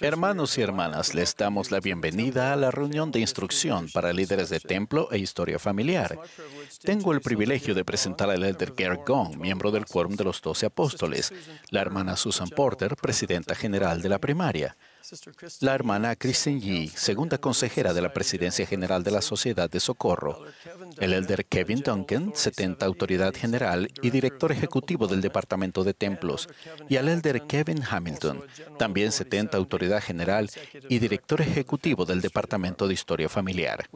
Hermanos y hermanas, les damos la bienvenida a la reunión de instrucción para líderes de templo e historia familiar. Tengo el privilegio de presentar al elder Gerd Gong, miembro del Quórum de los Doce Apóstoles, la hermana Susan Porter, presidenta general de la primaria, la hermana Kristen Yee, segunda consejera de la Presidencia General de la Sociedad de Socorro, el elder Kevin Duncan, 70 autoridad general y director ejecutivo del Departamento de Templos, y al elder Kevin Hamilton, también 70 autoridad general y director ejecutivo del Departamento de Historia Familiar.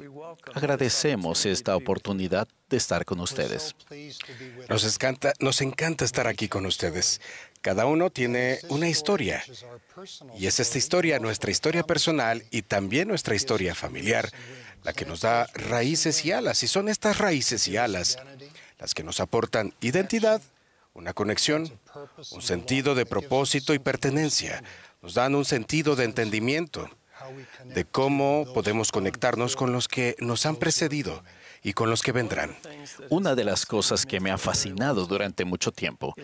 Agradecemos esta oportunidad de estar con ustedes. Nos encanta, nos encanta estar aquí con ustedes. Cada uno tiene una historia y es esta historia, nuestra historia personal y también nuestra historia familiar, la que nos da raíces y alas. Y son estas raíces y alas las que nos aportan identidad, una conexión, un sentido de propósito y pertenencia. Nos dan un sentido de entendimiento de cómo podemos conectarnos con los que nos han precedido, y con los que vendrán. Una de las cosas que me ha fascinado durante mucho tiempo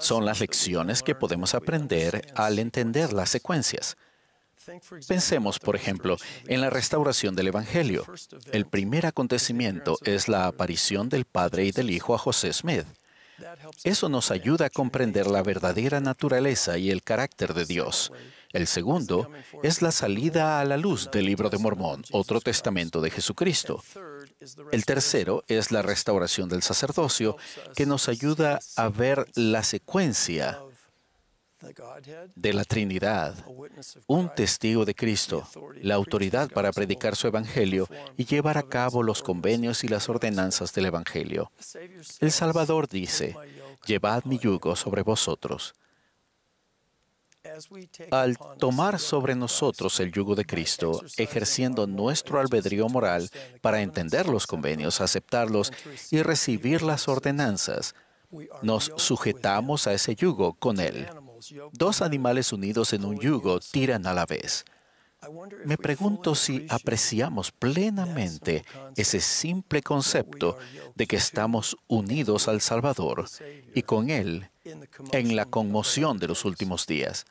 son las lecciones que podemos aprender al entender las secuencias. Pensemos, por ejemplo, en la restauración del Evangelio. El primer acontecimiento es la aparición del Padre y del Hijo a José Smith. Eso nos ayuda a comprender la verdadera naturaleza y el carácter de Dios. El segundo es la salida a la luz del Libro de Mormón, otro testamento de Jesucristo. El tercero es la restauración del sacerdocio, que nos ayuda a ver la secuencia de la Trinidad, un testigo de Cristo, la autoridad para predicar su Evangelio y llevar a cabo los convenios y las ordenanzas del Evangelio. El Salvador dice, llevad mi yugo sobre vosotros al tomar sobre nosotros el yugo de Cristo, ejerciendo nuestro albedrío moral para entender los convenios, aceptarlos y recibir las ordenanzas, nos sujetamos a ese yugo con Él. Dos animales unidos en un yugo tiran a la vez. Me pregunto si apreciamos plenamente ese simple concepto de que estamos unidos al Salvador y con Él en la conmoción de los últimos días.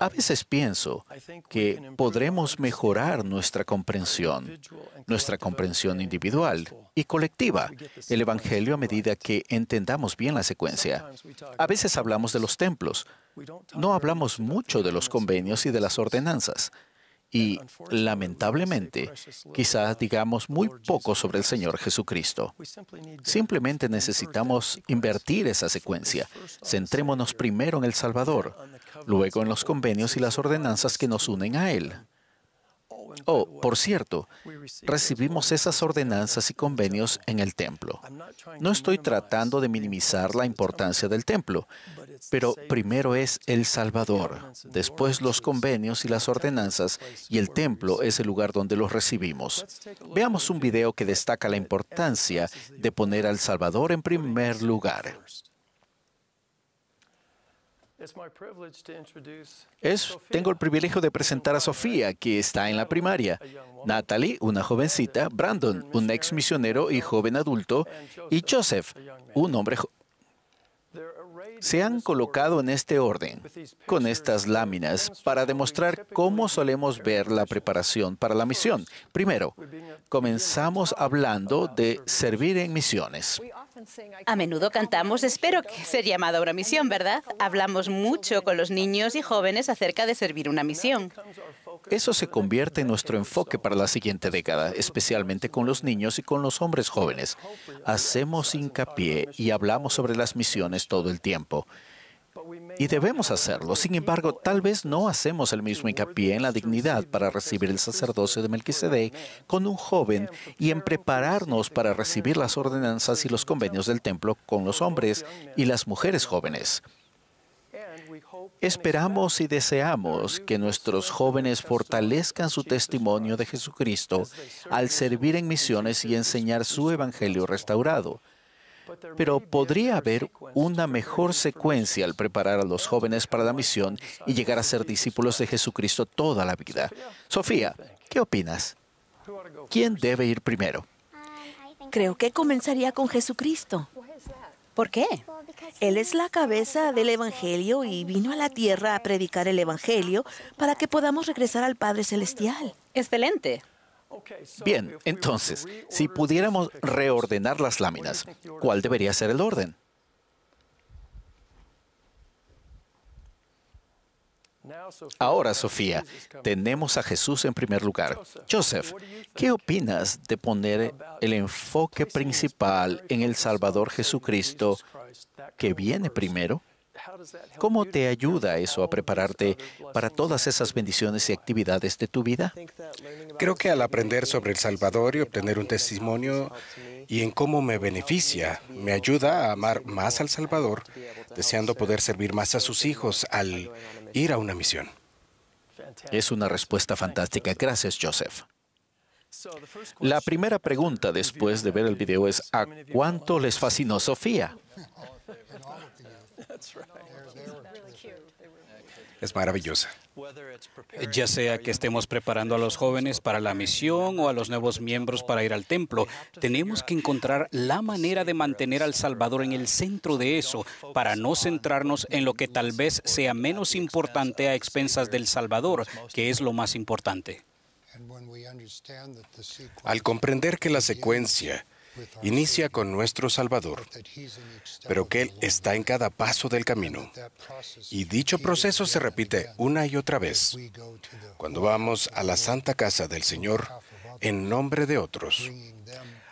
A veces pienso que podremos mejorar nuestra comprensión, nuestra comprensión individual y colectiva, el Evangelio a medida que entendamos bien la secuencia. A veces hablamos de los templos, no hablamos mucho de los convenios y de las ordenanzas y lamentablemente quizás digamos muy poco sobre el Señor Jesucristo. Simplemente necesitamos invertir esa secuencia. Centrémonos primero en el Salvador, luego en los convenios y las ordenanzas que nos unen a Él. Oh, por cierto, recibimos esas ordenanzas y convenios en el templo. No estoy tratando de minimizar la importancia del templo, pero primero es el Salvador, después los convenios y las ordenanzas, y el templo es el lugar donde los recibimos. Veamos un video que destaca la importancia de poner al Salvador en primer lugar. Es, tengo el privilegio de presentar a Sofía, que está en la primaria, Natalie, una jovencita, Brandon, un ex misionero y joven adulto, y Joseph, un hombre se han colocado en este orden, con estas láminas, para demostrar cómo solemos ver la preparación para la misión. Primero, comenzamos hablando de servir en misiones. A menudo cantamos, espero que ser llamado a una misión, ¿verdad? Hablamos mucho con los niños y jóvenes acerca de servir una misión. Eso se convierte en nuestro enfoque para la siguiente década, especialmente con los niños y con los hombres jóvenes. Hacemos hincapié y hablamos sobre las misiones todo el tiempo. Y debemos hacerlo. Sin embargo, tal vez no hacemos el mismo hincapié en la dignidad para recibir el sacerdocio de Melquisedec con un joven y en prepararnos para recibir las ordenanzas y los convenios del templo con los hombres y las mujeres jóvenes. Esperamos y deseamos que nuestros jóvenes fortalezcan su testimonio de Jesucristo al servir en misiones y enseñar su Evangelio restaurado. Pero podría haber una mejor secuencia al preparar a los jóvenes para la misión y llegar a ser discípulos de Jesucristo toda la vida. Sofía, ¿qué opinas? ¿Quién debe ir primero? Creo que comenzaría con Jesucristo. ¿Por qué? Él es la cabeza del Evangelio y vino a la tierra a predicar el Evangelio para que podamos regresar al Padre Celestial. Excelente. Bien, entonces, si pudiéramos reordenar las láminas, ¿cuál debería ser el orden? Ahora, Sofía, tenemos a Jesús en primer lugar. Joseph, ¿qué opinas de poner el enfoque principal en el Salvador Jesucristo que viene primero? ¿Cómo te ayuda eso a prepararte para todas esas bendiciones y actividades de tu vida? Creo que al aprender sobre el Salvador y obtener un testimonio y en cómo me beneficia, me ayuda a amar más al Salvador, deseando poder servir más a sus hijos al ir a una misión. Es una respuesta fantástica. Gracias, Joseph. La primera pregunta después de ver el video es, ¿a cuánto les fascinó Sofía? Es maravillosa ya sea que estemos preparando a los jóvenes para la misión o a los nuevos miembros para ir al templo, tenemos que encontrar la manera de mantener al Salvador en el centro de eso para no centrarnos en lo que tal vez sea menos importante a expensas del Salvador, que es lo más importante. Al comprender que la secuencia inicia con nuestro Salvador, pero que Él está en cada paso del camino. Y dicho proceso se repite una y otra vez. Cuando vamos a la Santa Casa del Señor en nombre de otros,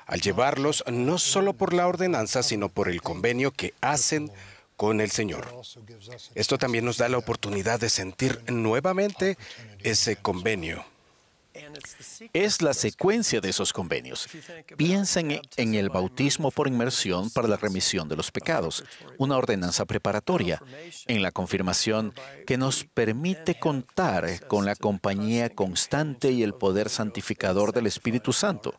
al llevarlos no solo por la ordenanza, sino por el convenio que hacen con el Señor. Esto también nos da la oportunidad de sentir nuevamente ese convenio es la secuencia de esos convenios. Piensen en el bautismo por inmersión para la remisión de los pecados, una ordenanza preparatoria, en la confirmación que nos permite contar con la compañía constante y el poder santificador del Espíritu Santo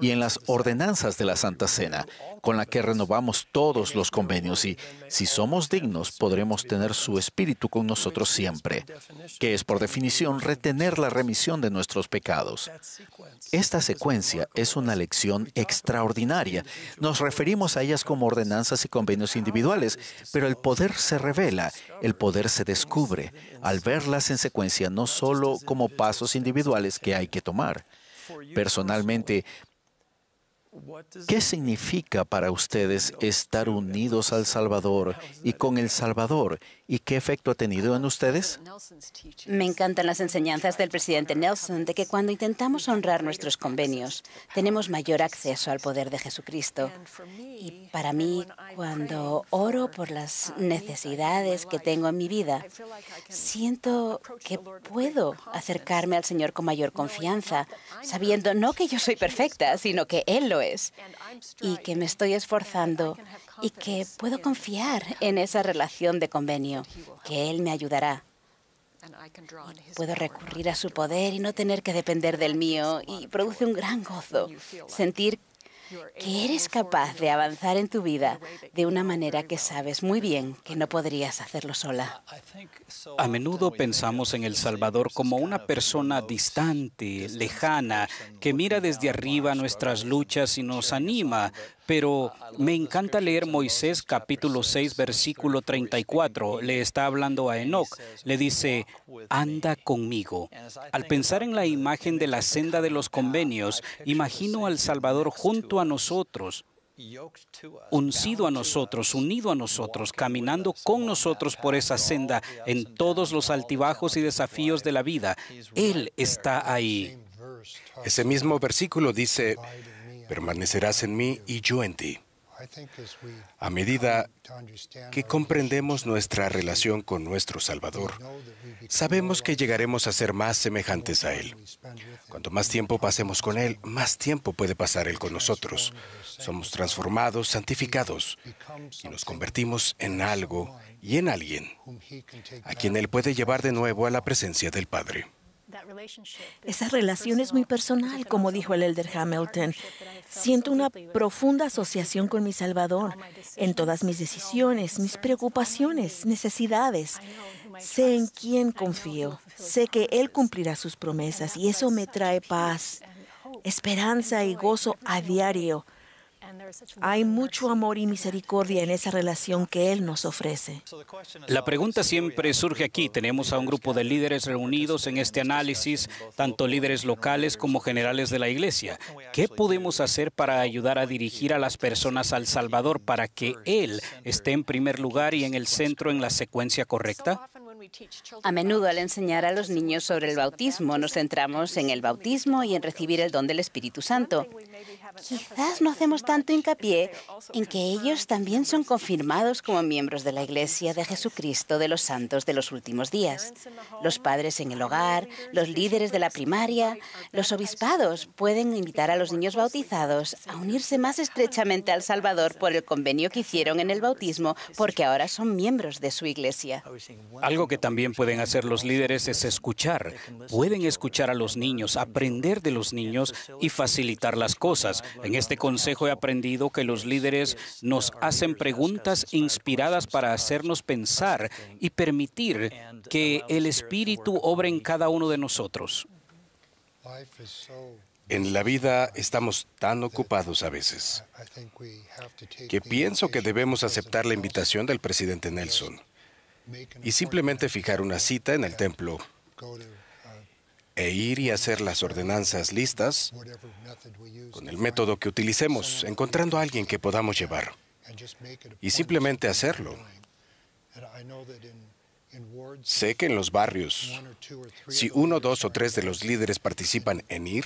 y en las ordenanzas de la Santa Cena, con la que renovamos todos los convenios y, si somos dignos, podremos tener su espíritu con nosotros siempre, que es por definición retener la remisión de nuestros pecados. Esta secuencia es una lección extraordinaria. Nos referimos a ellas como ordenanzas y convenios individuales, pero el poder se revela, el poder se descubre al verlas en secuencia no solo como pasos individuales que hay que tomar. Personalmente, ¿Qué significa para ustedes estar unidos al Salvador y con el Salvador? ¿Y qué efecto ha tenido en ustedes? Me encantan las enseñanzas del presidente Nelson de que cuando intentamos honrar nuestros convenios, tenemos mayor acceso al poder de Jesucristo. Y para mí, cuando oro por las necesidades que tengo en mi vida, siento que puedo acercarme al Señor con mayor confianza, sabiendo no que yo soy perfecta, sino que Él lo es y que me estoy esforzando y que puedo confiar en esa relación de convenio, que Él me ayudará. puedo recurrir a su poder y no tener que depender del mío y produce un gran gozo sentir que eres capaz de avanzar en tu vida de una manera que sabes muy bien que no podrías hacerlo sola. A menudo pensamos en El Salvador como una persona distante, lejana, que mira desde arriba nuestras luchas y nos anima, pero me encanta leer Moisés capítulo 6, versículo 34. Le está hablando a Enoch. Le dice, anda conmigo. Al pensar en la imagen de la senda de los convenios, imagino al Salvador junto a nosotros uncido a nosotros, unido a nosotros, caminando con nosotros por esa senda en todos los altibajos y desafíos de la vida. Él está ahí. Ese mismo versículo dice, Permanecerás en mí y yo en ti. A medida que comprendemos nuestra relación con nuestro Salvador, sabemos que llegaremos a ser más semejantes a Él. Cuanto más tiempo pasemos con Él, más tiempo puede pasar Él con nosotros. Somos transformados, santificados y nos convertimos en algo y en alguien a quien Él puede llevar de nuevo a la presencia del Padre. Esa relación es muy personal, como dijo el elder Hamilton. Siento una profunda asociación con mi Salvador en todas mis decisiones, mis preocupaciones, necesidades. Sé en quién confío, sé que Él cumplirá sus promesas y eso me trae paz, esperanza y gozo a diario. Hay mucho amor y misericordia en esa relación que Él nos ofrece. La pregunta siempre surge aquí. Tenemos a un grupo de líderes reunidos en este análisis, tanto líderes locales como generales de la iglesia. ¿Qué podemos hacer para ayudar a dirigir a las personas al Salvador para que Él esté en primer lugar y en el centro en la secuencia correcta? A menudo al enseñar a los niños sobre el bautismo nos centramos en el bautismo y en recibir el don del Espíritu Santo. Quizás no hacemos tanto hincapié en que ellos también son confirmados como miembros de la Iglesia de Jesucristo de los Santos de los últimos días. Los padres en el hogar, los líderes de la primaria, los obispados pueden invitar a los niños bautizados a unirse más estrechamente al Salvador por el convenio que hicieron en el bautismo porque ahora son miembros de su iglesia. Algo que también pueden hacer los líderes es escuchar. Pueden escuchar a los niños, aprender de los niños y facilitar las cosas. En este consejo he aprendido que los líderes nos hacen preguntas inspiradas para hacernos pensar y permitir que el Espíritu obre en cada uno de nosotros. En la vida estamos tan ocupados a veces que pienso que debemos aceptar la invitación del presidente Nelson y simplemente fijar una cita en el templo e ir y hacer las ordenanzas listas con el método que utilicemos, encontrando a alguien que podamos llevar y simplemente hacerlo. Sé que en los barrios, si uno, dos o tres de los líderes participan en ir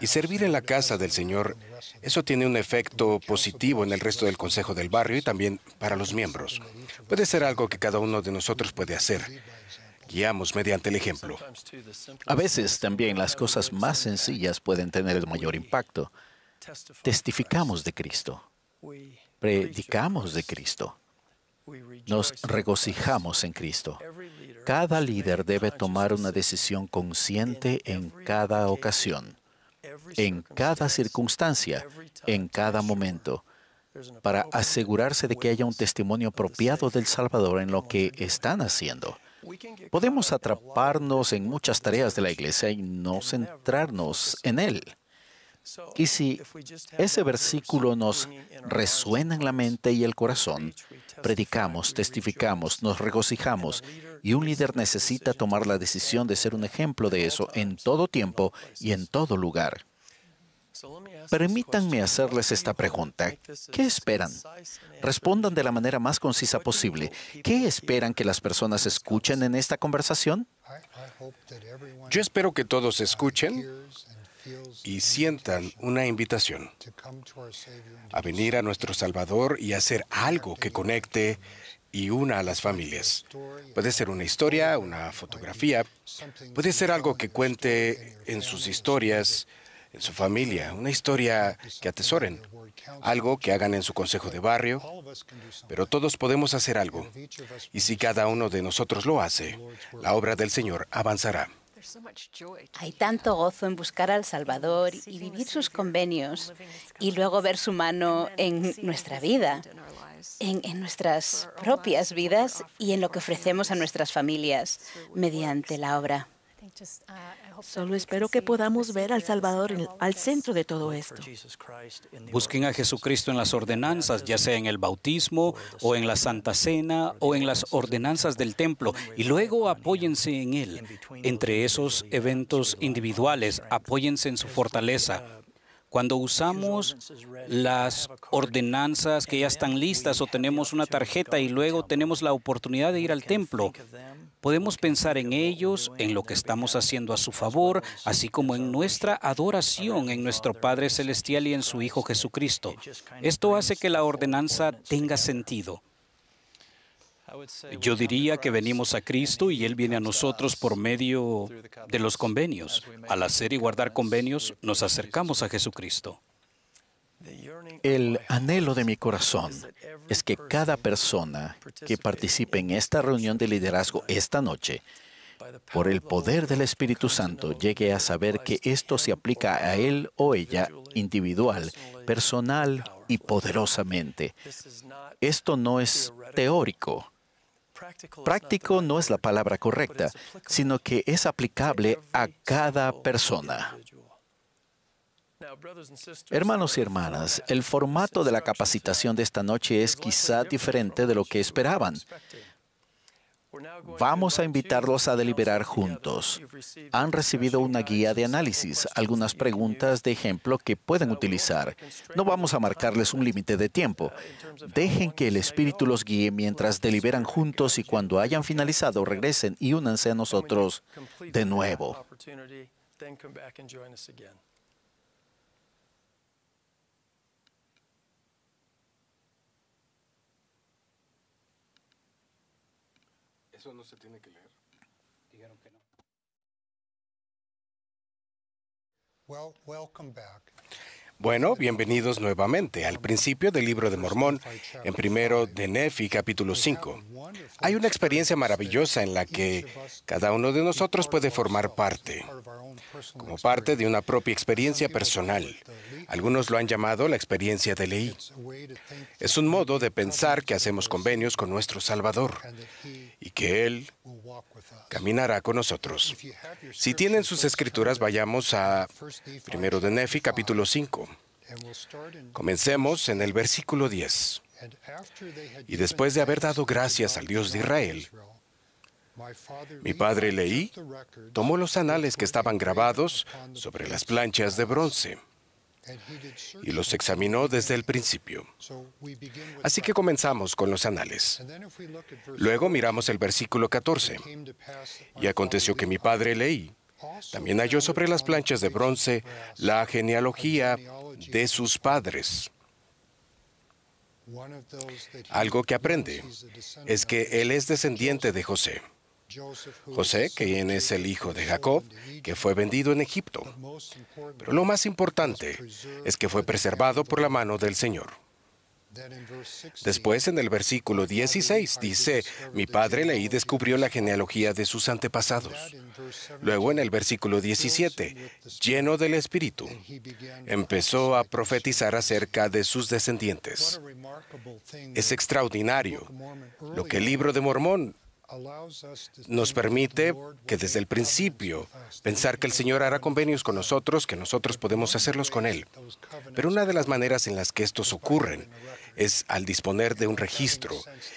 y servir en la casa del Señor, eso tiene un efecto positivo en el resto del consejo del barrio y también para los miembros. Puede ser algo que cada uno de nosotros puede hacer guiamos mediante el ejemplo. A veces también las cosas más sencillas pueden tener el mayor impacto. Testificamos de Cristo, predicamos de Cristo, nos regocijamos en Cristo. Cada líder debe tomar una decisión consciente en cada ocasión, en cada circunstancia, en cada momento para asegurarse de que haya un testimonio apropiado del Salvador en lo que están haciendo. Podemos atraparnos en muchas tareas de la iglesia y no centrarnos en Él. Y si ese versículo nos resuena en la mente y el corazón, predicamos, testificamos, nos regocijamos y un líder necesita tomar la decisión de ser un ejemplo de eso en todo tiempo y en todo lugar. Permítanme hacerles esta pregunta. ¿Qué esperan? Respondan de la manera más concisa posible. ¿Qué esperan que las personas escuchen en esta conversación? Yo espero que todos escuchen y sientan una invitación a venir a nuestro Salvador y hacer algo que conecte y una a las familias. Puede ser una historia, una fotografía, puede ser algo que cuente en sus historias en su familia, una historia que atesoren, algo que hagan en su consejo de barrio, pero todos podemos hacer algo. Y si cada uno de nosotros lo hace, la obra del Señor avanzará. Hay tanto gozo en buscar al Salvador y vivir sus convenios y luego ver su mano en nuestra vida, en, nuestras propias vidas y en lo que ofrecemos a nuestras familias mediante la obra. Uh, Solo espero que podamos ver al Salvador al centro de todo esto. Busquen a Jesucristo en las ordenanzas, ya sea en el bautismo o en la Santa Cena o en las ordenanzas del templo, y luego apóyense en Él. Entre esos eventos individuales, apóyense en su fortaleza. Cuando usamos las ordenanzas que ya están listas o tenemos una tarjeta y luego tenemos la oportunidad de ir al templo, podemos pensar en ellos, en lo que estamos haciendo a su favor, así como en nuestra adoración en nuestro Padre Celestial y en su Hijo Jesucristo. Esto hace que la ordenanza tenga sentido. Yo diría que venimos a Cristo y Él viene a nosotros por medio de los convenios. Al hacer y guardar convenios, nos acercamos a Jesucristo. El anhelo de mi corazón es que cada persona que participe en esta reunión de liderazgo esta noche, por el poder del Espíritu Santo, llegue a saber que esto se aplica a él o ella individual, personal y poderosamente. Esto no es teórico. Práctico no es la palabra correcta, sino que es aplicable a cada persona. Hermanos y hermanas, el formato de la capacitación de esta noche es quizá diferente de lo que esperaban, Vamos a invitarlos a deliberar juntos. Han recibido una guía de análisis, algunas preguntas de ejemplo que pueden utilizar. No vamos a marcarles un límite de tiempo. Dejen que el Espíritu los guíe mientras deliberan juntos y cuando hayan finalizado regresen y únanse a nosotros de nuevo. eso no se tiene que leer. Dijeron que no. Well, welcome back. Bueno, bienvenidos nuevamente al principio del libro de Mormón, en primero de Nefi capítulo 5. Hay una experiencia maravillosa en la que cada uno de nosotros puede formar parte, como parte de una propia experiencia personal. Algunos lo han llamado la experiencia de Leí. Es un modo de pensar que hacemos convenios con nuestro Salvador y que Él caminará con nosotros. Si tienen sus escrituras, vayamos a primero de Nefi capítulo 5. Comencemos en el versículo 10. Y después de haber dado gracias al Dios de Israel, mi padre Leí tomó los anales que estaban grabados sobre las planchas de bronce y los examinó desde el principio. Así que comenzamos con los anales. Luego miramos el versículo 14. Y aconteció que mi padre Leí también halló sobre las planchas de bronce la genealogía de sus padres. Algo que aprende es que él es descendiente de José. José, quien es el hijo de Jacob, que fue vendido en Egipto. Pero lo más importante es que fue preservado por la mano del Señor. Después en el versículo 16 dice, mi padre leí descubrió la genealogía de sus antepasados. Luego en el versículo 17, lleno del Espíritu, empezó a profetizar acerca de sus descendientes. Es extraordinario lo que el libro de Mormón nos permite que desde el principio pensar que el Señor hará convenios con nosotros, que nosotros podemos hacerlos con Él. Pero una de las maneras en las que estos ocurren es al disponer de un registro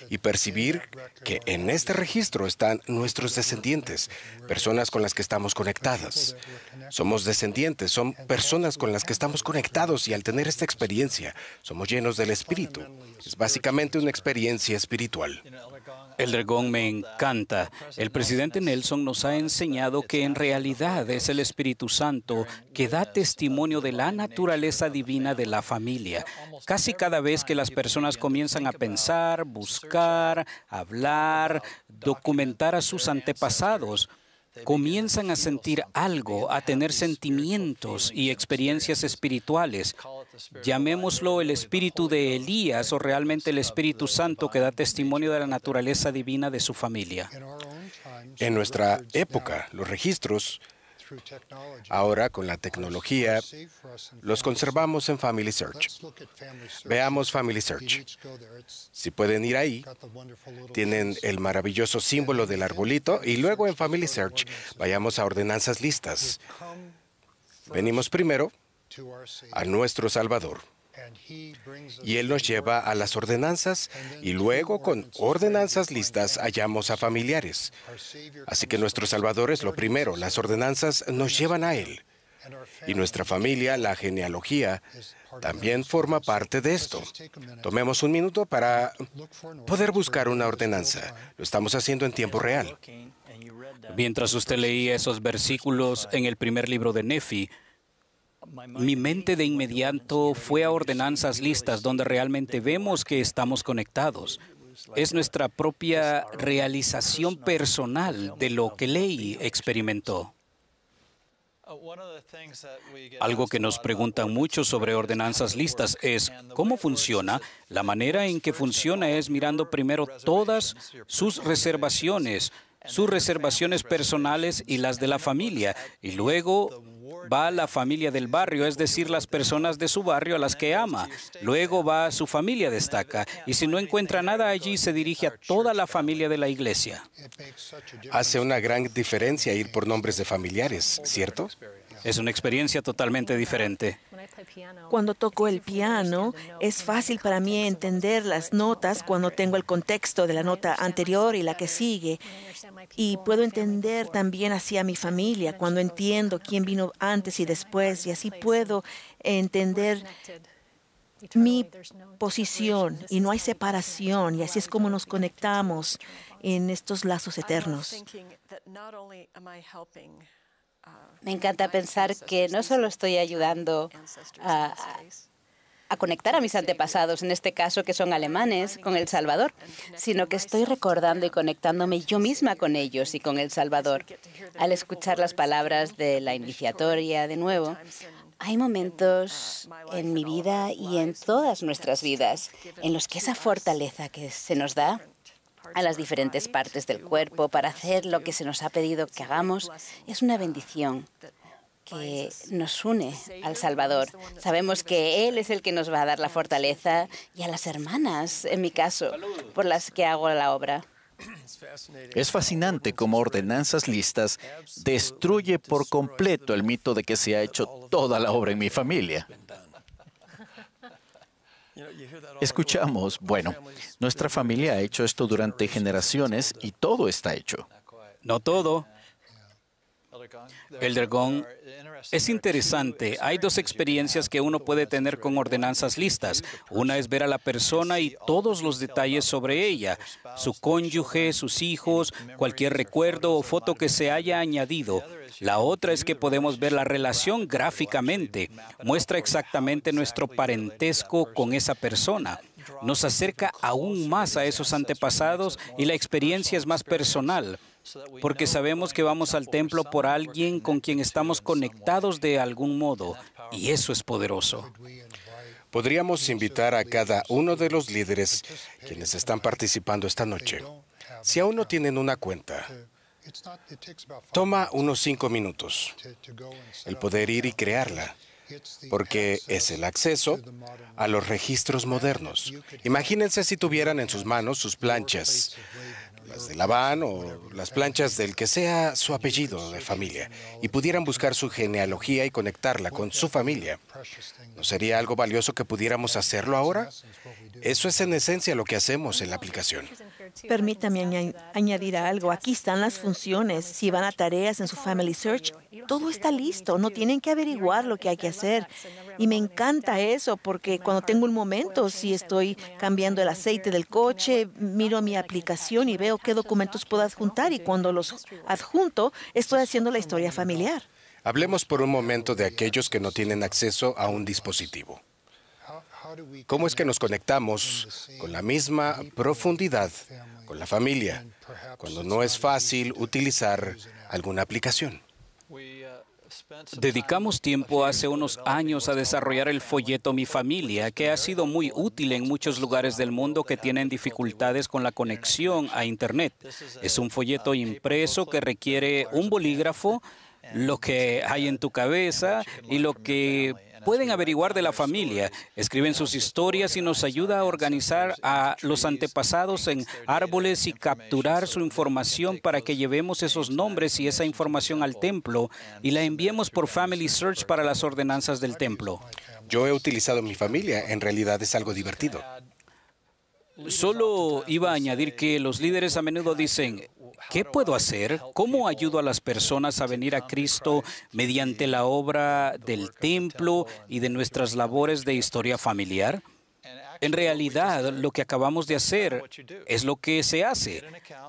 y percibir que en este registro están nuestros descendientes, personas con las que estamos conectadas. Somos descendientes, son personas con las que estamos conectados y al tener esta experiencia somos llenos del Espíritu. Es básicamente una experiencia espiritual. El dragón me encanta. El presidente Nelson nos ha enseñado que en realidad es el Espíritu Santo que da testimonio de la naturaleza divina de la familia. Casi cada vez que las personas comienzan a pensar, buscar, hablar, documentar a sus antepasados, comienzan a sentir algo, a tener sentimientos y experiencias espirituales llamémoslo el espíritu de Elías o realmente el Espíritu Santo que da testimonio de la naturaleza divina de su familia. En nuestra época, los registros Ahora, con la tecnología, los conservamos en Family Search. Veamos Family Search. Si pueden ir ahí, tienen el maravilloso símbolo del arbolito y luego en Family Search vayamos a ordenanzas listas. Venimos primero a nuestro Salvador. Y Él nos lleva a las ordenanzas y luego con ordenanzas listas hallamos a familiares. Así que nuestro Salvador es lo primero, las ordenanzas nos llevan a Él. Y nuestra familia, la genealogía, también forma parte de esto. Tomemos un minuto para poder buscar una ordenanza. Lo estamos haciendo en tiempo real. Mientras usted leía esos versículos en el primer libro de Nefi, mi mente de inmediato fue a ordenanzas listas donde realmente vemos que estamos conectados. Es nuestra propia realización personal de lo que Ley experimentó. Algo que nos preguntan mucho sobre ordenanzas listas es cómo funciona. La manera en que funciona es mirando primero todas sus reservaciones, sus reservaciones personales y las de la familia, y luego va a la familia del barrio, es decir, las personas de su barrio a las que ama. Luego va a su familia destaca y si no encuentra nada allí se dirige a toda la familia de la iglesia. Hace una gran diferencia ir por nombres de familiares, ¿cierto? Es una experiencia totalmente diferente. Cuando toco el piano, es fácil para mí entender las notas cuando tengo el contexto de la nota anterior y la que sigue. Y puedo entender también hacia mi familia cuando entiendo quién vino antes y después. Y así puedo entender mi posición y no hay separación y así es como nos conectamos en estos lazos eternos. Me encanta pensar que no solo estoy ayudando a, conectar a mis antepasados, en este caso que son alemanes, con El Salvador, sino que estoy recordando y conectándome yo misma con ellos y con El Salvador. Al escuchar las palabras de la iniciatoria de nuevo, hay momentos en mi vida y en todas nuestras vidas en los que esa fortaleza que se nos da a las diferentes partes del cuerpo para hacer lo que se nos ha pedido que hagamos es una bendición que nos une al Salvador. Sabemos que Él es el que nos va a dar la fortaleza y a las hermanas, en mi caso, por las que hago la obra. Es fascinante cómo ordenanzas listas destruye por completo el mito de que se ha hecho toda la obra en mi familia. Escuchamos, bueno, nuestra familia ha hecho esto durante generaciones y todo está hecho. No todo. El dragón es interesante. Hay dos experiencias que uno puede tener con ordenanzas listas. Una es ver a la persona y todos los detalles sobre ella, su cónyuge, sus hijos, cualquier recuerdo o foto que se haya añadido. La otra es que podemos ver la relación gráficamente. Muestra exactamente nuestro parentesco con esa persona nos acerca aún más a esos antepasados y la experiencia es más personal porque sabemos que vamos al templo por alguien con quien estamos conectados de algún modo, y eso es poderoso. Podríamos invitar a cada uno de los líderes quienes están participando esta noche. Si aún no tienen una cuenta, toma unos cinco minutos el poder ir y crearla porque es el acceso a los registros modernos. Imagínense si tuvieran en sus manos sus planchas, las de Laván o las planchas del que sea su apellido de familia, y pudieran buscar su genealogía y conectarla con su familia. ¿No sería algo valioso que pudiéramos hacerlo ahora? Eso es en esencia lo que hacemos en la aplicación. Permítame añadir algo. Aquí están las funciones. Si van a tareas en su Family Search, todo está listo. No tienen que averiguar lo que hay que hacer. Y me encanta eso porque cuando tengo un momento, si estoy cambiando el aceite del coche, miro mi aplicación y veo qué documentos puedo adjuntar. Y cuando los adjunto, estoy haciendo la historia familiar. Hablemos por un momento de aquellos que no tienen acceso a un dispositivo. ¿Cómo es que nos conectamos con la misma profundidad con la familia cuando no es fácil utilizar alguna aplicación? Dedicamos tiempo hace unos años a desarrollar el folleto Mi Familia, que ha sido muy útil en muchos lugares del mundo que tienen dificultades con la conexión a Internet. Es un folleto impreso que requiere un bolígrafo, lo que hay en tu cabeza y lo que pueden averiguar de la familia. Escriben sus historias y nos ayuda a organizar a los antepasados en árboles y capturar su información para que llevemos esos nombres y esa información al templo y la enviemos por Family Search para las ordenanzas del templo. Yo he utilizado mi familia, en realidad es algo divertido. Solo iba a añadir que los líderes a menudo dicen, ¿Qué puedo hacer? ¿Cómo ayudo a las personas a venir a Cristo mediante la obra del templo y de nuestras labores de historia familiar? En realidad, lo que acabamos de hacer es lo que se hace.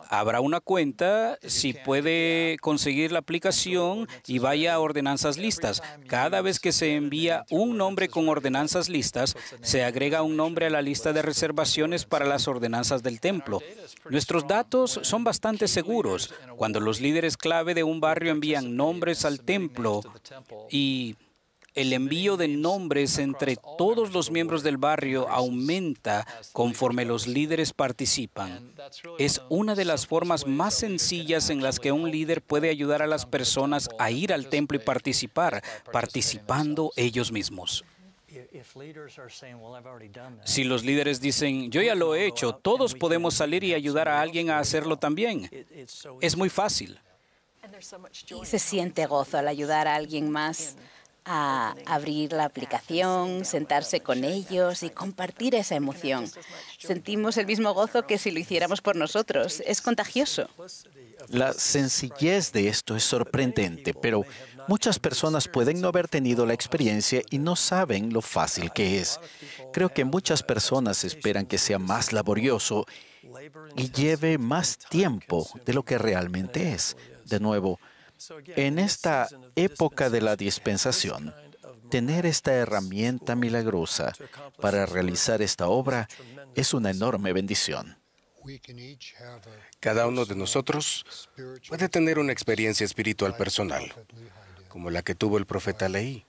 Habrá una cuenta si puede conseguir la aplicación y vaya a ordenanzas listas. Cada vez que se envía un nombre con ordenanzas listas, se agrega un nombre a la lista de reservaciones para las ordenanzas del templo. Nuestros datos son bastante seguros. Cuando los líderes clave de un barrio envían nombres al templo y el envío de nombres entre todos los miembros del barrio aumenta conforme los líderes participan. Es una de las formas más sencillas en las que un líder puede ayudar a las personas a ir al templo y participar, participando ellos mismos. Si los líderes dicen, yo ya lo he hecho, todos podemos salir y ayudar a alguien a hacerlo también. Es muy fácil. Y se siente gozo al ayudar a alguien más a abrir la aplicación, sentarse con ellos y compartir esa emoción. Sentimos el mismo gozo que si lo hiciéramos por nosotros. Es contagioso. La sencillez de esto es sorprendente, pero muchas personas pueden no haber tenido la experiencia y no saben lo fácil que es. Creo que muchas personas esperan que sea más laborioso y lleve más tiempo de lo que realmente es. De nuevo, en esta época de la dispensación, tener esta herramienta milagrosa para realizar esta obra es una enorme bendición. Cada uno de nosotros puede tener una experiencia espiritual personal, como la que tuvo el profeta Leí.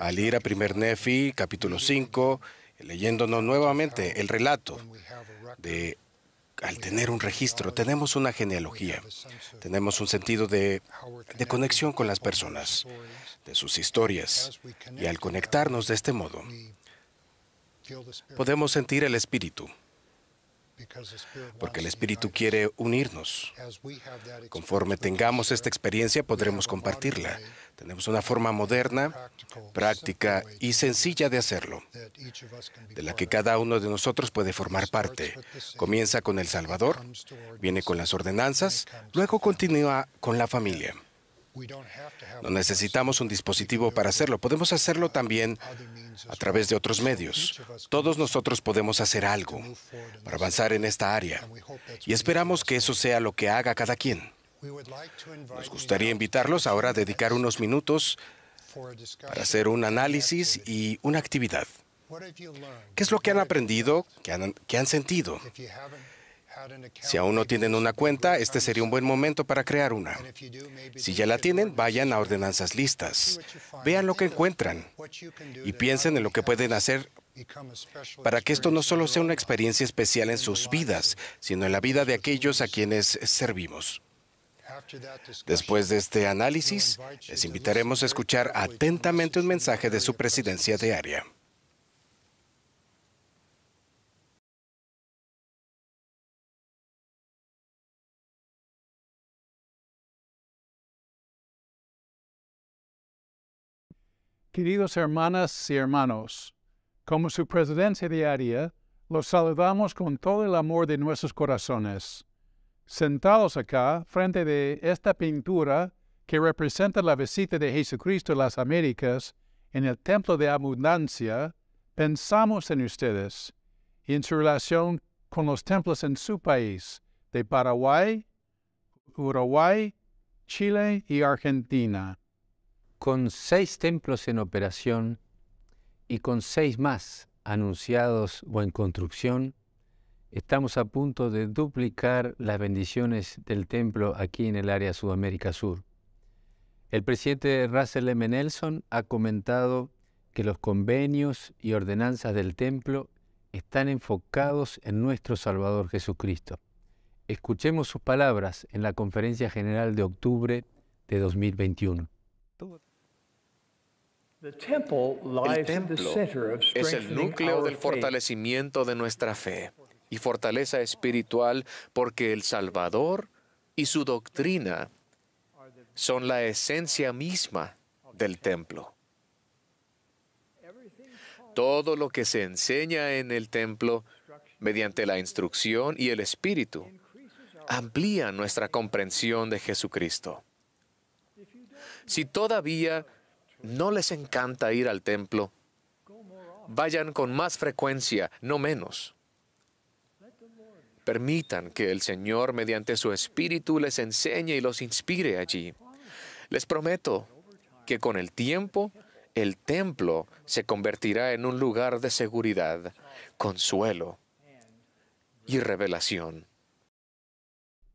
Al ir a primer Nefi, capítulo 5, leyéndonos nuevamente el relato de al tener un registro, tenemos una genealogía, tenemos un sentido de, conexión con las personas, de sus historias, y al conectarnos de este modo, podemos sentir el espíritu porque el Espíritu quiere unirnos. Conforme tengamos esta experiencia, podremos compartirla. Tenemos una forma moderna, práctica y sencilla de hacerlo, de la que cada uno de nosotros puede formar parte. Comienza con el Salvador, viene con las ordenanzas, luego continúa con la familia. No necesitamos un dispositivo para hacerlo. Podemos hacerlo también a través de otros medios. Todos nosotros podemos hacer algo para avanzar en esta área. Y esperamos que eso sea lo que haga cada quien. Nos gustaría invitarlos ahora a dedicar unos minutos para hacer un análisis y una actividad. ¿Qué es lo que han aprendido, qué han, han sentido? Si aún no tienen una cuenta, este sería un buen momento para crear una. Si ya la tienen, vayan a ordenanzas listas, vean lo que encuentran y piensen en lo que pueden hacer para que esto no solo sea una experiencia especial en sus vidas, sino en la vida de aquellos a quienes servimos. Después de este análisis, les invitaremos a escuchar atentamente un mensaje de su presidencia diaria. Queridos hermanas y hermanos, como su presidencia diaria, los saludamos con todo el amor de nuestros corazones. Sentados acá, frente de esta pintura que representa la visita de Jesucristo a las Américas en el Templo de Abundancia, pensamos en ustedes y en su relación con los templos en su país, de Paraguay, Uruguay, Chile y Argentina con seis templos en operación y con seis más anunciados o en construcción, estamos a punto de duplicar las bendiciones del templo aquí en el área Sudamérica Sur. El presidente Russell M. Nelson ha comentado que los convenios y ordenanzas del templo están enfocados en nuestro Salvador Jesucristo. Escuchemos sus palabras en la conferencia general de octubre de 2021. El templo es el núcleo del fortalecimiento de nuestra fe y fortaleza espiritual porque el Salvador y su doctrina son la esencia misma del templo. Todo lo que se enseña en el templo mediante la instrucción y el espíritu amplía nuestra comprensión de Jesucristo. Si todavía no les encanta ir al templo, vayan con más frecuencia, no menos. Permitan que el Señor, mediante su Espíritu, les enseñe y los inspire allí. Les prometo que con el tiempo, el templo se convertirá en un lugar de seguridad, consuelo y revelación.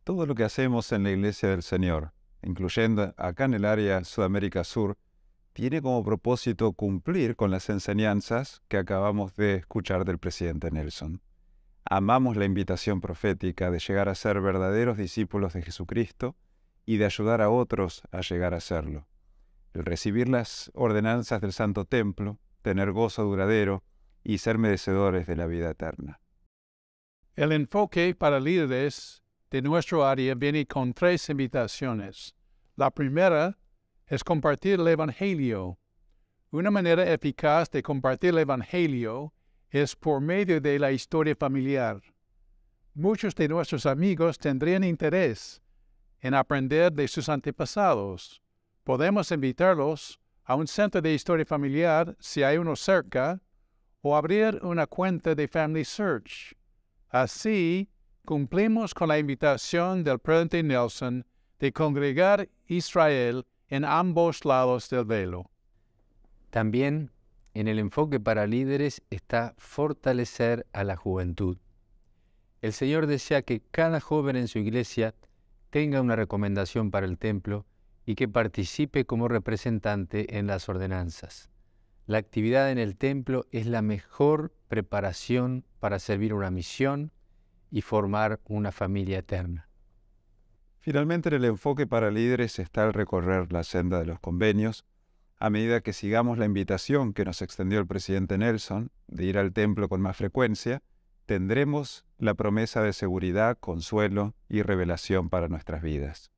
Todo lo que hacemos en la Iglesia del Señor, incluyendo acá en el área Sudamérica Sur, tiene como propósito cumplir con las enseñanzas que acabamos de escuchar del presidente Nelson. Amamos la invitación profética de llegar a ser verdaderos discípulos de Jesucristo y de ayudar a otros a llegar a serlo. El recibir las ordenanzas del Santo Templo, tener gozo duradero y ser merecedores de la vida eterna. El enfoque para líderes de nuestro área viene con tres invitaciones. La primera es compartir el Evangelio. Una manera eficaz de compartir el Evangelio es por medio de la historia familiar. Muchos de nuestros amigos tendrían interés en aprender de sus antepasados. Podemos invitarlos a un centro de historia familiar si hay uno cerca o abrir una cuenta de Family Search. Así, cumplimos con la invitación del presidente Nelson de congregar Israel en ambos lados del velo. También en el enfoque para líderes está fortalecer a la juventud. El Señor desea que cada joven en su iglesia tenga una recomendación para el templo y que participe como representante en las ordenanzas. La actividad en el templo es la mejor preparación para servir una misión y formar una familia eterna. Finalmente, el enfoque para líderes está el recorrer la senda de los convenios, a medida que sigamos la invitación que nos extendió el presidente Nelson de ir al templo con más frecuencia, tendremos la promesa de seguridad, consuelo y revelación para nuestras vidas.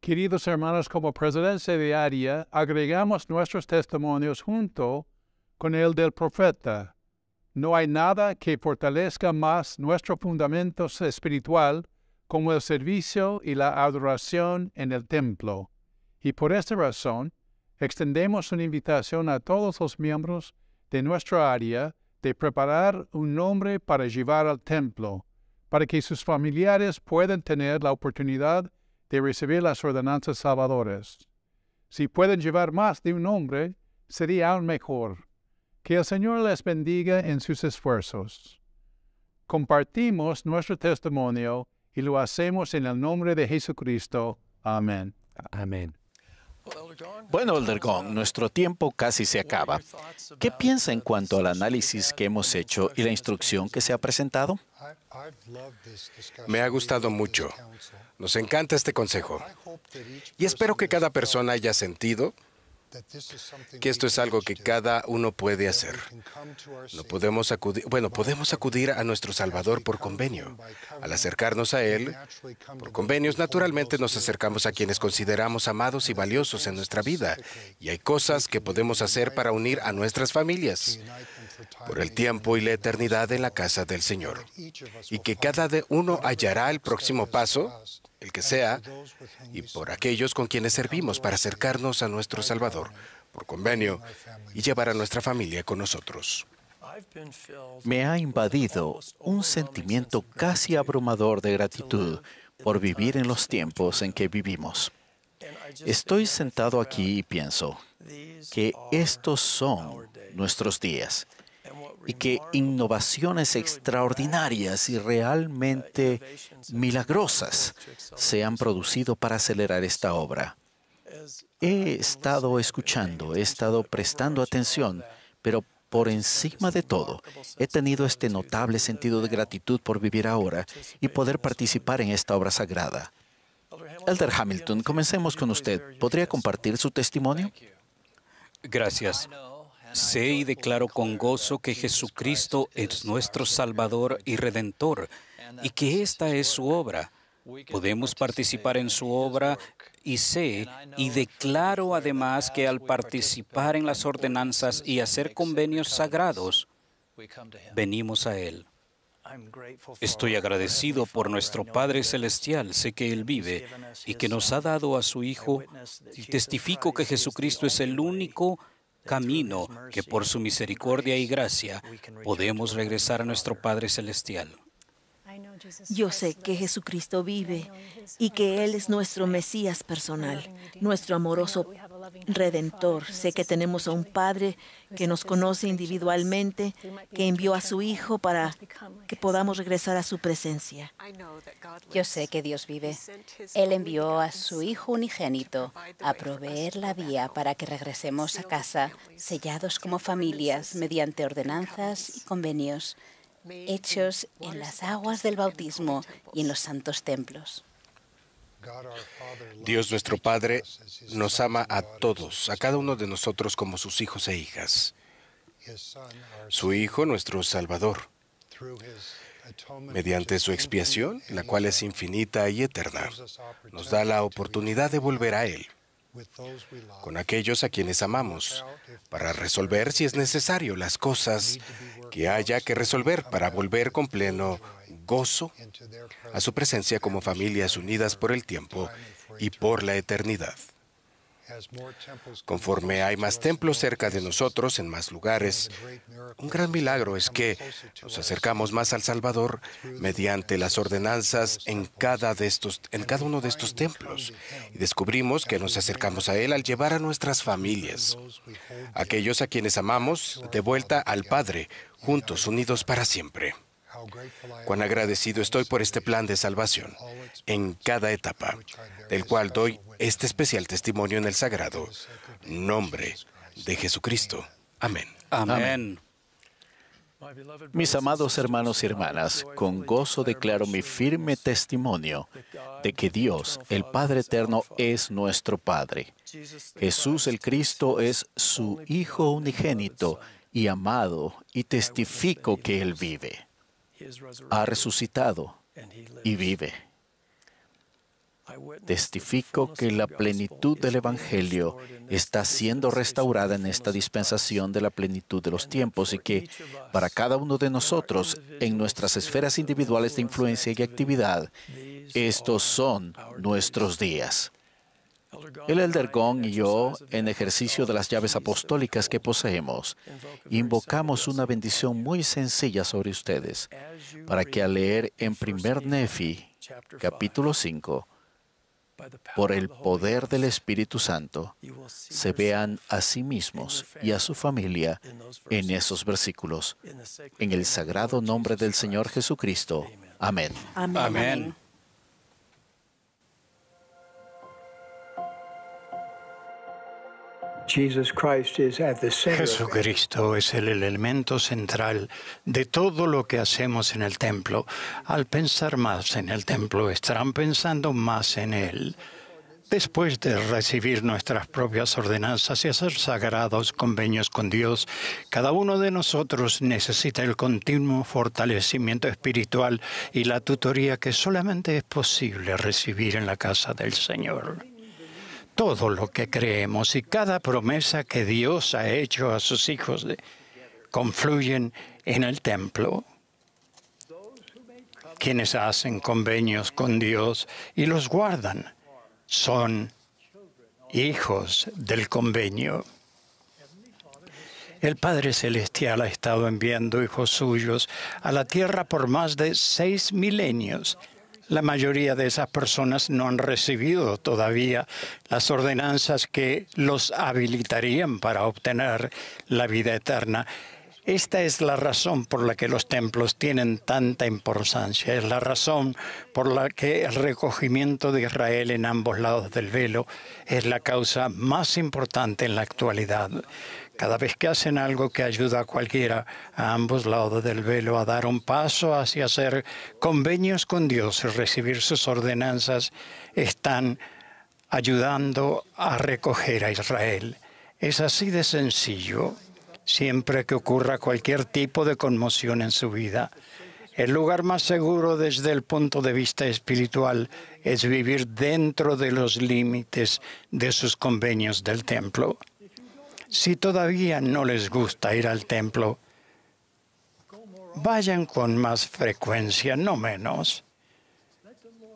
Queridos hermanos, como presidencia diaria, agregamos nuestros testimonios junto con el del profeta. No hay nada que fortalezca más nuestro fundamento espiritual como el servicio y la adoración en el templo. Y por esta razón, extendemos una invitación a todos los miembros de nuestra área de preparar un nombre para llevar al templo, para que sus familiares puedan tener la oportunidad de recibir las ordenanzas salvadoras. Si pueden llevar más de un nombre, sería aún mejor. Que el Señor les bendiga en sus esfuerzos. Compartimos nuestro testimonio y lo hacemos en el nombre de Jesucristo. Amén. Amén. Bueno, Gong, nuestro tiempo casi se acaba. ¿Qué piensa en cuanto al análisis que hemos hecho y la instrucción que se ha presentado? Me ha gustado mucho. Nos encanta este consejo. Y espero que cada persona haya sentido que esto es algo que cada uno puede hacer. No podemos acudir, bueno, podemos acudir a nuestro Salvador por convenio. Al acercarnos a Él, por convenios, naturalmente nos acercamos a quienes consideramos amados y valiosos en nuestra vida. Y hay cosas que podemos hacer para unir a nuestras familias por el tiempo y la eternidad en la casa del Señor. Y que cada uno hallará el próximo paso el que sea, y por aquellos con quienes servimos para acercarnos a nuestro Salvador por convenio y llevar a nuestra familia con nosotros. Me ha invadido un sentimiento casi abrumador de gratitud por vivir en los tiempos en que vivimos. Estoy sentado aquí y pienso que estos son nuestros días y que innovaciones extraordinarias y realmente milagrosas se han producido para acelerar esta obra. He estado escuchando, he estado prestando atención, pero por encima de todo, he tenido este notable sentido de gratitud por vivir ahora y poder participar en esta obra sagrada. Elder Hamilton, comencemos con usted. ¿Podría compartir su testimonio? Gracias. Sé y declaro con gozo que Jesucristo es nuestro Salvador y Redentor y que esta es su obra. Podemos participar en su obra y sé y declaro además que al participar en las ordenanzas y hacer convenios sagrados, venimos a Él. Estoy agradecido por nuestro Padre Celestial, sé que Él vive y que nos ha dado a su Hijo y testifico que Jesucristo es el único camino que por su misericordia y gracia podemos regresar a nuestro Padre Celestial. Yo sé que Jesucristo vive y que Él es nuestro Mesías personal, nuestro amoroso redentor. Sé que tenemos a un Padre que nos conoce individualmente, que envió a su Hijo para que podamos regresar a su presencia. Yo sé que Dios vive. Él envió a su Hijo unigénito a proveer la vía para que regresemos a casa, sellados como familias mediante ordenanzas y convenios hechos en las aguas del bautismo y en los santos templos. Dios nuestro Padre nos ama a todos, a cada uno de nosotros como sus hijos e hijas. Su Hijo, nuestro Salvador, mediante su expiación, la cual es infinita y eterna, nos da la oportunidad de volver a Él con aquellos a quienes amamos, para resolver, si es necesario, las cosas que haya que resolver para volver con pleno gozo a su presencia como familias unidas por el tiempo y por la eternidad. Conforme hay más templos cerca de nosotros, en más lugares, un gran milagro es que nos acercamos más al Salvador mediante las ordenanzas en cada, de estos, en cada uno de estos templos y descubrimos que nos acercamos a Él al llevar a nuestras familias, aquellos a quienes amamos, de vuelta al Padre, juntos, unidos para siempre. Cuán agradecido estoy por este plan de salvación en cada etapa, del cual doy este especial testimonio en el sagrado nombre de Jesucristo. Amén. Amén. Mis amados hermanos y hermanas, con gozo declaro mi firme testimonio de que Dios, el Padre Eterno, es nuestro Padre. Jesús el Cristo es su Hijo unigénito y amado, y testifico que Él vive ha resucitado y vive. Testifico que la plenitud del Evangelio está siendo restaurada en esta dispensación de la plenitud de los tiempos y que para cada uno de nosotros, en nuestras esferas individuales de influencia y actividad, estos son nuestros días. El Elder Gong y yo, en ejercicio de las llaves apostólicas que poseemos, invocamos una bendición muy sencilla sobre ustedes, para que al leer en 1 Nefi, capítulo 5, por el poder del Espíritu Santo, se vean a sí mismos y a su familia en esos versículos. En el sagrado nombre del Señor Jesucristo. Amén. Amén. Amén. Jesucristo es el elemento central de todo lo que hacemos en el templo. Al pensar más en el templo, estarán pensando más en Él. Después de recibir nuestras propias ordenanzas y hacer sagrados convenios con Dios, cada uno de nosotros necesita el continuo fortalecimiento espiritual y la tutoría que solamente es posible recibir en la casa del Señor todo lo que creemos y cada promesa que Dios ha hecho a sus hijos confluyen en el templo. Quienes hacen convenios con Dios y los guardan son hijos del convenio. El Padre Celestial ha estado enviando hijos suyos a la tierra por más de seis milenios la mayoría de esas personas no han recibido todavía las ordenanzas que los habilitarían para obtener la vida eterna. Esta es la razón por la que los templos tienen tanta importancia, es la razón por la que el recogimiento de Israel en ambos lados del velo es la causa más importante en la actualidad. Cada vez que hacen algo que ayuda a cualquiera a ambos lados del velo a dar un paso hacia hacer convenios con Dios y recibir sus ordenanzas, están ayudando a recoger a Israel. Es así de sencillo siempre que ocurra cualquier tipo de conmoción en su vida. El lugar más seguro desde el punto de vista espiritual es vivir dentro de los límites de sus convenios del templo. Si todavía no les gusta ir al templo, vayan con más frecuencia, no menos.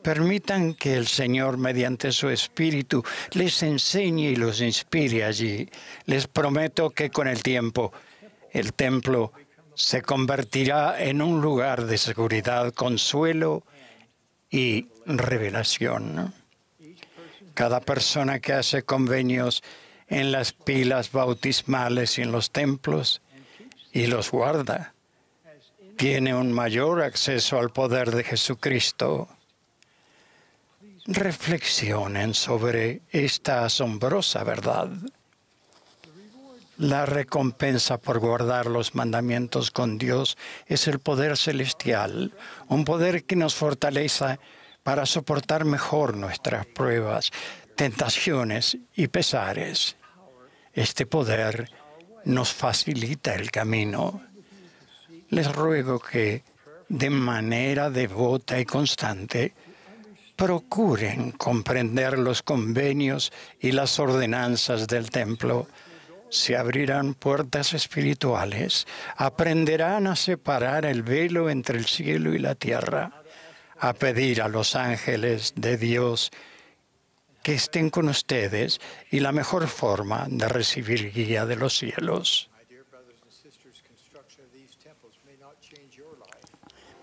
Permitan que el Señor, mediante su Espíritu, les enseñe y los inspire allí. Les prometo que con el tiempo el templo se convertirá en un lugar de seguridad, consuelo y revelación. Cada persona que hace convenios en las pilas bautismales y en los templos y los guarda. Tiene un mayor acceso al poder de Jesucristo. Reflexionen sobre esta asombrosa verdad. La recompensa por guardar los mandamientos con Dios es el poder celestial, un poder que nos fortalece para soportar mejor nuestras pruebas, tentaciones y pesares. Este poder nos facilita el camino. Les ruego que de manera devota y constante procuren comprender los convenios y las ordenanzas del templo. Se abrirán puertas espirituales, aprenderán a separar el velo entre el cielo y la tierra, a pedir a los ángeles de Dios que estén con ustedes y la mejor forma de recibir guía de los cielos.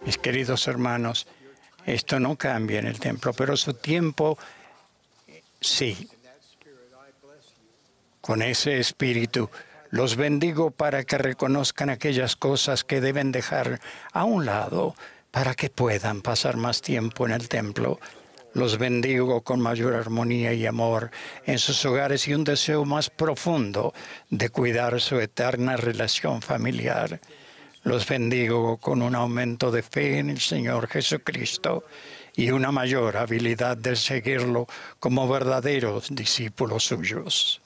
Mis queridos hermanos, esto no cambia en el templo, pero su tiempo sí. Con ese espíritu los bendigo para que reconozcan aquellas cosas que deben dejar a un lado para que puedan pasar más tiempo en el templo. Los bendigo con mayor armonía y amor en sus hogares y un deseo más profundo de cuidar su eterna relación familiar. Los bendigo con un aumento de fe en el Señor Jesucristo y una mayor habilidad de seguirlo como verdaderos discípulos suyos.